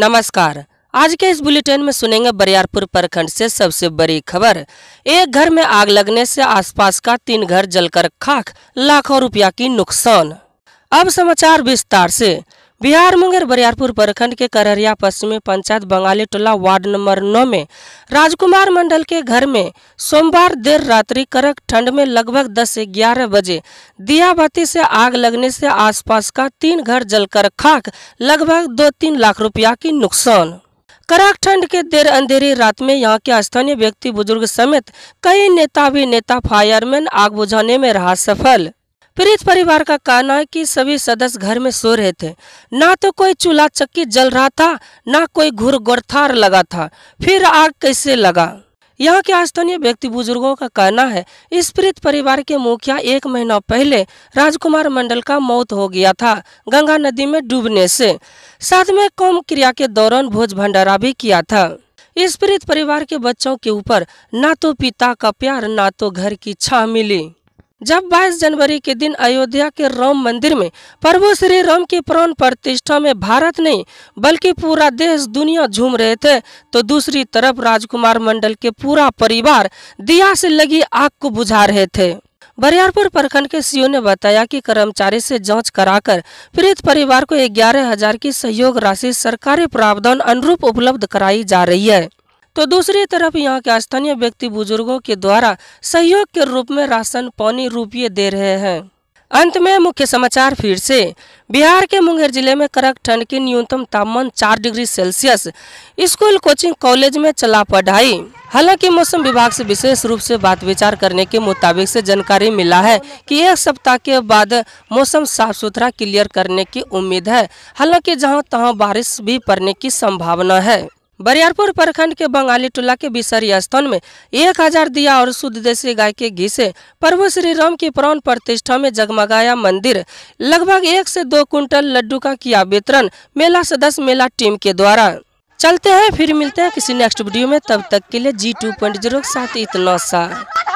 नमस्कार आज के इस बुलेटिन में सुनेंगे बरियारपुर प्रखंड से सबसे बड़ी खबर एक घर में आग लगने से आसपास का तीन घर जलकर खाक लाखों रुपया की नुकसान अब समाचार विस्तार से बिहार मुंगेर बरियारपुर प्रखंड के करहरिया पश्चिमी पंचायत बंगाली टोला वार्ड नंबर नौ में राजकुमार मंडल के घर में सोमवार देर रात्रि कड़क ठंड में लगभग 10 से 11 बजे दिया बत्ती से आग लगने से आसपास का तीन घर जलकर खाक लगभग दो तीन लाख रुपया की नुकसान कड़क ठंड के देर अंधेरी रात में यहाँ के स्थानीय व्यक्ति बुजुर्ग समेत कई नेता भी नेता फायरमैन आग बुझाने में रहा सफल पीड़ित परिवार का कहना है कि सभी सदस्य घर में सो रहे थे ना तो कोई चूल्हा चक्की जल रहा था ना कोई घुर गोरथार लगा था फिर आग कैसे लगा यहाँ के स्थानीय व्यक्ति बुजुर्गों का कहना है इस पीड़ित परिवार के मुखिया एक महीना पहले राजकुमार मंडल का मौत हो गया था गंगा नदी में डूबने से साथ में कौम क्रिया के दौरान भोज भंडारा भी किया था इस पीड़ित परिवार के बच्चों के ऊपर ना तो पिता का प्यार ना तो घर की छा मिली जब 22 जनवरी के दिन अयोध्या के राम मंदिर में प्रभु श्री राम की प्राण प्रतिष्ठा में भारत नहीं बल्कि पूरा देश दुनिया झूम रहे थे तो दूसरी तरफ राजकुमार मंडल के पूरा परिवार दिया से लगी आग को बुझा रहे थे बरियारपुर प्रखंड के सीओ ने बताया कि कर्मचारी से जांच कराकर पीड़ित परिवार को ग्यारह हजार की सहयोग राशि सरकारी प्रावधान अनुरूप उपलब्ध कराई जा रही है तो दूसरी तरफ यहाँ के स्थानीय व्यक्ति बुजुर्गों के द्वारा सहयोग के रूप में राशन पानी रुपये दे रहे हैं अंत में मुख्य समाचार फिर से बिहार के मुंगेर जिले में कड़क ठंड की न्यूनतम तापमान चार degree Celsius school coaching college में चला पढ़ाई हालांकि मौसम विभाग से विशेष रूप से बात विचार करने के मुताबिक से जानकारी मिला है कि एक सप्ताह के बाद मौसम साफ सुथरा क्लियर करने की उम्मीद है हालांकि जहां तहां बारिश भी पड़ने की संभावना है बरियारपुर प्रखंड के बंगाली टोला के बिसरी स्थान में एक हजार दिया और शुद्ध देसी गाय के घी से प्रभु श्री राम की प्राण प्रतिष्ठा में जगमगाया मंदिर लगभग एक से दो कुंटल लड्डू का किया वितरण मेला सदस्य मेला टीम के द्वारा चलते हैं फिर मिलते हैं किसी नेक्स्ट वीडियो में तब तक के लिए जी टू पॉइंट जीरो साथ इतना सा